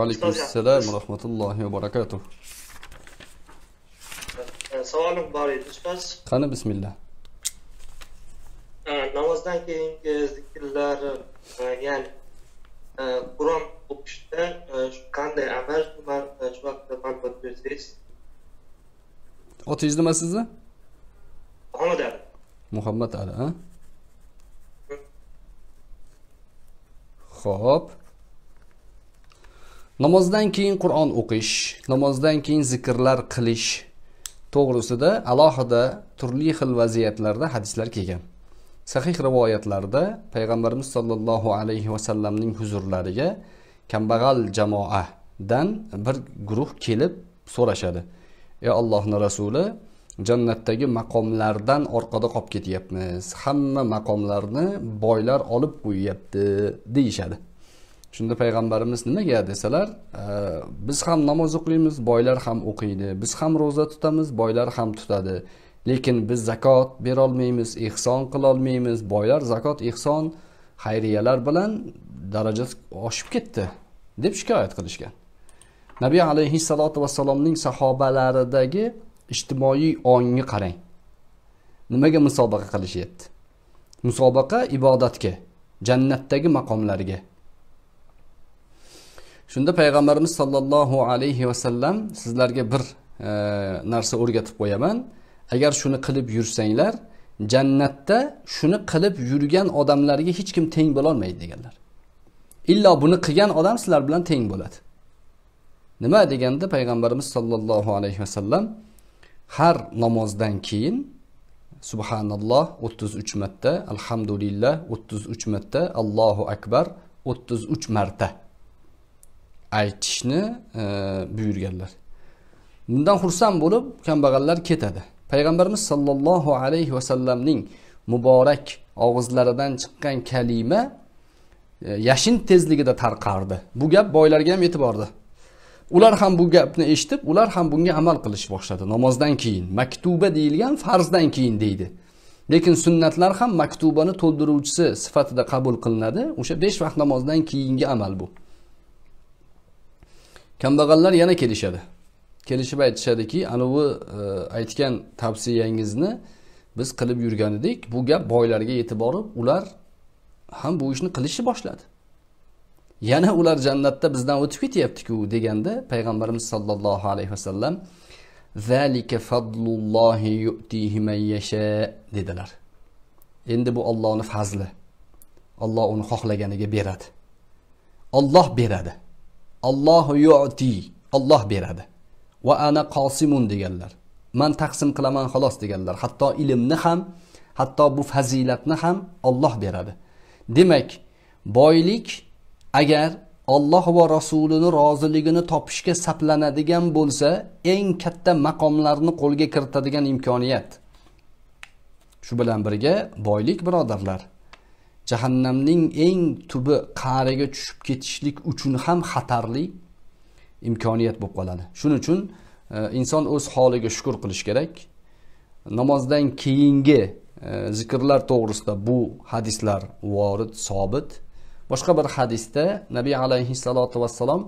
Aleykümselam ve rahmetullahi ve berekatuh. E, Salom bor edi ustoz. Qani bismillah. E, Namozdan keyingi zikrlar, e, ya'ni Qur'on o'qishda qanday amal shu haqida ma'lumot bersangiz. Otingiz nima sizni? Muhammad Ali. Muhammad Ali, ha? Xo'p. namozdan keyin qur'on o'qish namozdan keyin zikrlar qilish to'g'risida alohida turli xil vaziyatlarda hadislar kelgan sahih rivoyatlarda payg'ambarimiz sollallohu alayhi vasallamning huzurlariga kambag'al jamoadan bir guruh kelib so'rashadi ey allohni rasuli jannatdagi maqomlardan orqada qolib ketyapmiz hamma maqomlarni boylar olib qo'yyapti deyishadi shunda payg'ambarimiz nimaga desalar biz ham namoz o'qiymiz boylar ham o'qiydi biz ham ro'za tutamiz boylar ham tutadi lekin biz zakot berolmaymiz ehson qilolmaymiz boylar zakot ehson xayriyalar bilan darajasi oshib ketdi deb shikoyat qilishgan nabiy alayhissalotu vassalomning sahobalaridagi ijtimoiy ongni qarang nimaga musobaqa qilishyapti musobaqa ibodatga jannatdagi maqomlarga shunda payg'ambarimiz sollallohu alayhi vasallam sizlarga bir e, narsa o'rgatib qo'yaman agar shuni qilib yursanglar jannatda shuni qilib yurgan odamlarga hech kim teng bo'lolmaydi deganlar illo buni qilgan odam sizlar bilan teng bo'ladi nima deganda payg'ambarimiz sollallohu alayhi vasallam har namozdan keyin subhanalloh o'ttiz uch marta alhamdulillah o'ttiz uch marta allohu akbar o'ttiz uch marta aytishni e, buyurganlar bundan xursand bo'lib kambag'allar ketadi payg'ambarimiz sollallohu alayhi vasallamning muborak og'izlaridan chiqqan kalima e, yashin tezligida tarqardi bu gap boylarga ham yetib bordi ular ham bu gapni eshitib ular ham bunga amal qilish boshladi namozdan keyin maktuba deyilgan farzdan keyin deydi lekin sunnatlar ham maktubani to'ldiruvchisi sifatida qabul qilinadi o'sha besh vaqt namozdan keyingi amal bu kambag'allar yana kelishadi kelishib aytishadiki anavi e, aytgan tavsiyangizni biz qilib yurgan edik bu gap boylarga yetib borib ular ham bu ishni qilishni boshladi yana ular jannatda bizdan o'tib ketyaptiku deganda payg'ambarimiz sollallohu alayhi vasallam zalika fadlullohi yasha dedilar endi bu ollohni fazli olloh uni xohlaganiga beradi olloh beradi allohu yuti olloh beradi va ana qosimun deganlar man taqsim qilaman xolos deganlar hatto ilmni ham hatto bu fazilatni ham olloh beradi demak boylik agar olloh va rasulini roziligini topishga saplanadigan bo'lsa eng katta maqomlarni qo'lga kiritadigan imkoniyat shu bilan birga boylik birodarlar jahannamning eng tubi qa'riga tushib ketishlik uchun ham xatarli imkoniyat bo'lib qoladi shuning uchun e, inson o'z holiga shukur qilish kerak namozdan keyingi e, zikrlar to'g'risida bu hadislar vorid sobit boshqa bir hadisda nabiy alayhissalotu vassalom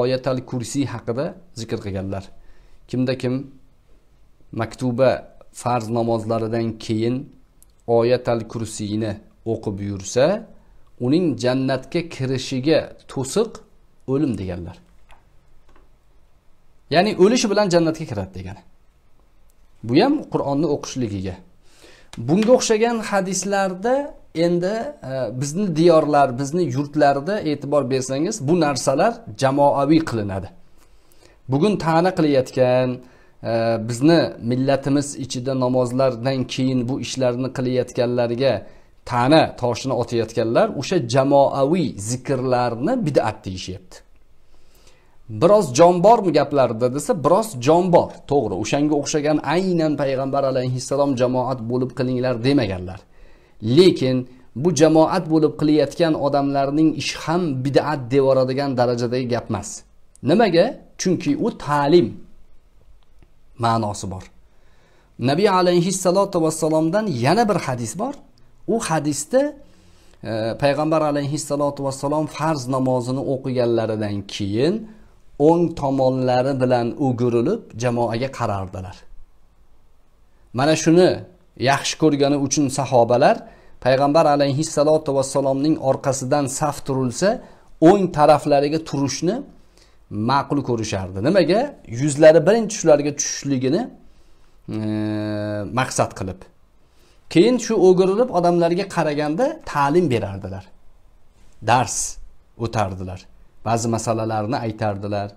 oyatal kursiy haqida zikr qilganlar kimda kim maktuba farz namozlaridan keyin oyatal kursiyni o'qib yursa uning jannatga kirishiga to'siq o'lim deganlar ya'ni o'lishi bilan jannatga kiradi degani bu ham qur'onni o'qishligiga bunga o'xshagan hadislarda endi e, bizni diyorlar bizni yurtlarda e'tibor bersangiz bu narsalar jamoaviy qilinadi bugun ta'na qilayotgan e, bizni millatimiz ichida namozlardan keyin bu ishlarni qilayotganlarga tana toshini otayotganlar o'sha jamoaviy zikrlarni bidat deyishyapti biroz jon bormi gaplarida desa biroz jon bor to'g'ri o'shanga o'xshagan aynan payg'ambar alayhissalom jamoat bo'lib qilinglar demaganlar lekin bu jamoat bo'lib qilayotgan odamlarning ishi ham bidat devoradigan darajadagi gap emas nimaga chunki u ta'lim ma'nosi bor nabiy alayhissalotu vassalomdan yana bir hadis bor u hadisda e, payg'ambar alayhissalotu vassalom farz namozini o'qiganlaridan keyin o'ng tomonlari bilan o'girilib jamoaga qarardilar mana shuni yaxshi ko'rgani uchun sahobalar payg'ambar alayhissalotu vassalomning orqasidan saf turilsa o'ng taraflariga turishni ma'qul ko'rishardi nimaga yuzlari birinchi shularga tushishligini e, maqsad qilib keyin shu o'girilib odamlarga qaraganda ta'lim berardilar dars o'tardilar ba'zi masalalarni aytardilar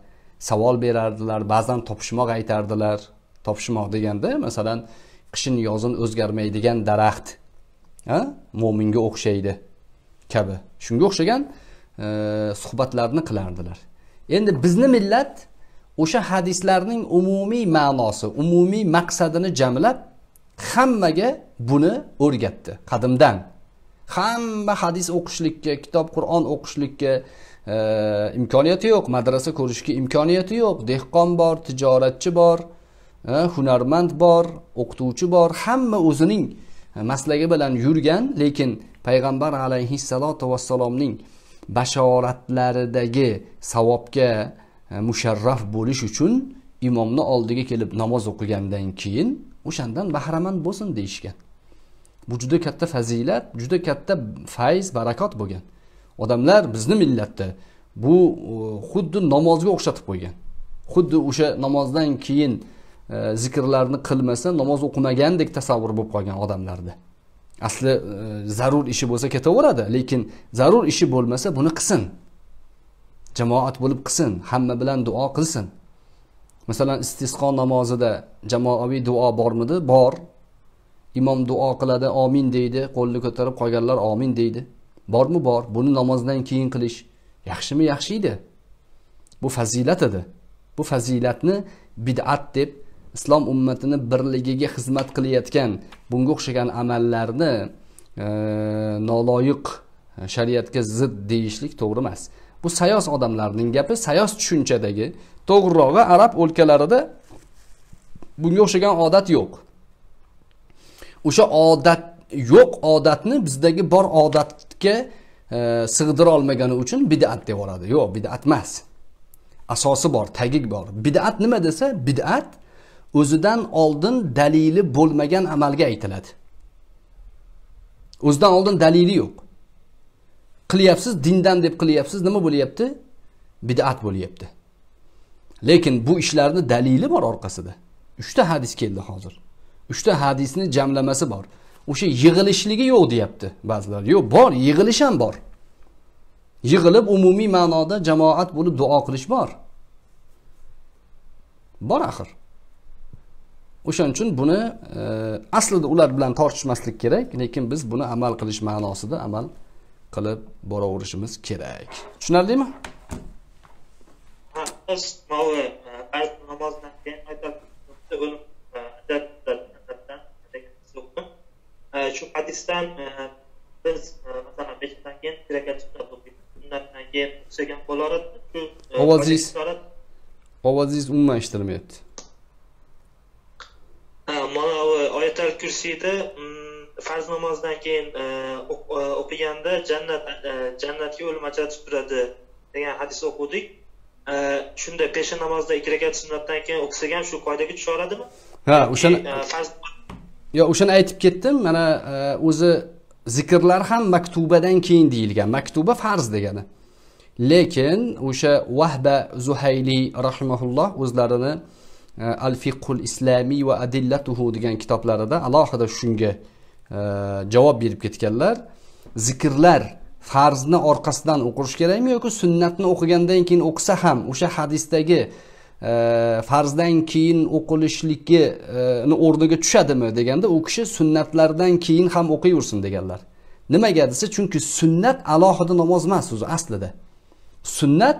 savol berardilar ba'zan topishmoq aytardilar topishmoq deganda masalan qishin yozin o'zgarmaydigan daraxt mo'minga o'xshaydi kabi shunga o'xshagan e, suhbatlarni qilardilar endi bizni millat o'sha hadislarning umumiy ma'nosi umumiy maqsadini jamlab hammaga buni o'rgatdi qadimdan hamma hadis o'qishlikka kitob qur'on o'qishlikka e, imkoniyati yo'q madrasa ko'rishga imkoniyati yo'q dehqon bor tijoratchi bor e, hunarmand bor o'qituvchi bor hamma o'zining e, maslagi bilan yurgan lekin payg'ambar alayhissalotu vassalomning bashoratlaridagi savobga e, musharraf bo'lish uchun imomni oldiga kelib namoz o'qigandan keyin o'shandan bahramand bo'lsin deyishgan bu juda katta fazilat juda katta fayz barakot bo'lgan odamlar bizni millatda bu e, xuddi namozga o'xshatib qo'ygan xuddi o'sha namozdan keyin e, zikrlarni qilmasa namoz o'qimagandek tasavvur bo'lib qolgan odamlarda asli e, zarur ishi bo'lsa ketaveradi lekin zarur ishi bo'lmasa buni qilsin jamoat bo'lib qilsin hamma bilan duo qilsin masalan istisqo namozida jamoaviy duo bormidi bor imom duo qiladi omin deydi qo'lni ko'tarib qolganlar omin deydi bormi bor buni namozdan keyin qilish yaxshimi yaxshi edi bu fazilat edi bu fazilatni bid'at deb islom ummatini birligiga xizmat qilayotgan bunga o'xshagan amallarni e, noloyiq shariatga zid deyishlik to'g'ri emas bu sayoz odamlarning gapi sayoz tushunchadagi to'g'rirog'i arab o'lkalarida bunga o'xshagan odat yo'q o'sha odat yo'q odatni bizdagi bor odatga e, sig'dira olmagani uchun bid'at deb oladi yo'q bid'at emas asosi bor tagi bor bid'at nima desa bid'at o'zidan oldin dalili bo'lmagan amalga aytiladi o'zidan oldin dalili yo'q qilyapsiz dindan deb qilyapsiz nima bo'lyapti bid'at bo'lyapti lekin bu ishlarni dalili bor orqasida uchta hadis keldi hozir uchta hadisni jamlamasi bor o'sha yig'ilishligi yo'q deyapti ba'zilar yo'q bor yig'ilish ham bor yig'ilib umumiy ma'noda jamoat bo'lib duo qilish bor bor axir o'shaning uchun buni e, aslida ular bilan tortishmaslik kerak lekin biz buni amal qilish ma'nosida amal qilib boraverishimiz kerak tushunarlimi namozni o'zbekiston e, biz e, masalan besh yildan keyin tirakat chiqardi undan keyin ishlagan bo'laveradi shu e, ovozingiz ovozingiz umuman eshitilmayapti mana oyatal kursiyda mm, farz namozdan keyin o'qiganda jannat jannatga o'lim ajratib turadi degan hadis o'qidik shunda peshin namozda ikki rakat sunnatdan keyin o'qisa ham shu qoidaga tusha ha o'shani farz yo o'shani aytib ketdim mana e, o'zi zikrlar ham maktubadan keyin deyilgan maktuba farz degani lekin o'sha vahba zuhayli rahimaulloh o'zlarini e, al fiqul islomiy va adillatuhu degan kitoblarida alohida shunga e, javob berib ketganlar zikrlar farzni orqasidan o'qirish kerakmi yoki sunnatni o'qigandan keyin o'qisa ham o'sha hadisdagi farzdan keyin o'qilishligini o'rniga tushadimi deganda u kishi sunnatlardan keyin ham o'qiyversin deganlar nimaga desa chunki sunnat alohida namoz emas o'zi aslida sunnat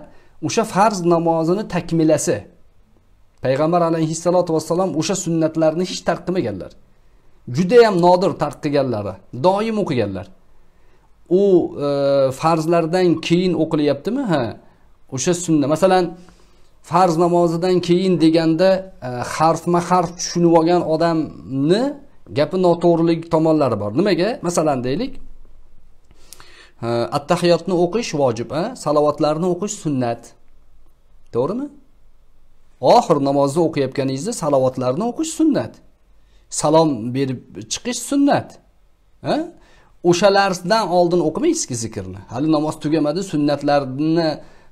o'sha farz namozini takmilasi payg'ambar alayhissalotu vassalom o'sha sunnatlarni hech tark qilmaganlar judayam nodir tark qilganlari doim o'qiganlar u e, farzlardan keyin o'qilyaptimi ha o'sha sunna masalan farz namozidan keyin deganda e, harfma harf tushunib olgan odamni gapi noto'g'rilik tomonlari bor nimaga masalan deylik e, attahiyotni o'qish vojib a e? salovatlarni o'qish sunnat to'g'rimi oxir namozni o'qiyotganingizda salovatlarni o'qish sunnat salom berib chiqish sunnat o'shalardan oldin o'qimaysizki zikrni hali namoz tugamadi sunnatlarni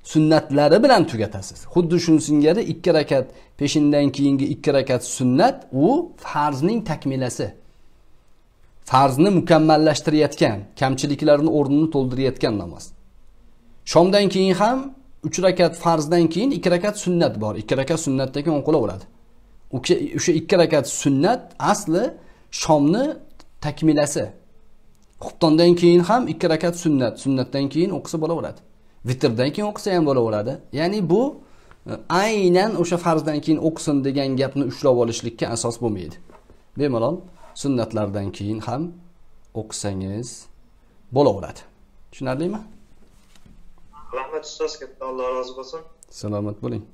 sunnatlari bilan tugatasiz xuddi shu singari ikki rakat peshindan keyingi ikki rakat sunnat u farzning takmilasi farzni mukammallashtirayotgan kamchiliklarni o'rnini to'ldirayotgan namoz shomdan keyin ham uch rakat farzdan keyin ikki rakat sunnat bor ikki rakat keyin o'qila qilaveradi o'sha ikki rakat sunnat asli shomni takmilasi xuftondan keyin ham ikki rakat sunnat sunnatdan keyin o'qisa bo'laveradi vitrdan keyin o'qisa ham bo'laveradi ya'ni bu e, aynan o'sha farzdan keyin o'qisin degan gapni ushlab olishlikka asos bo'lmaydi bemalol sunnatlardan keyin ham o'qisangiz bo'laveradi tushunarlimi rahmat ustoz katta alloh rozi bo'lsin salomat bo'ling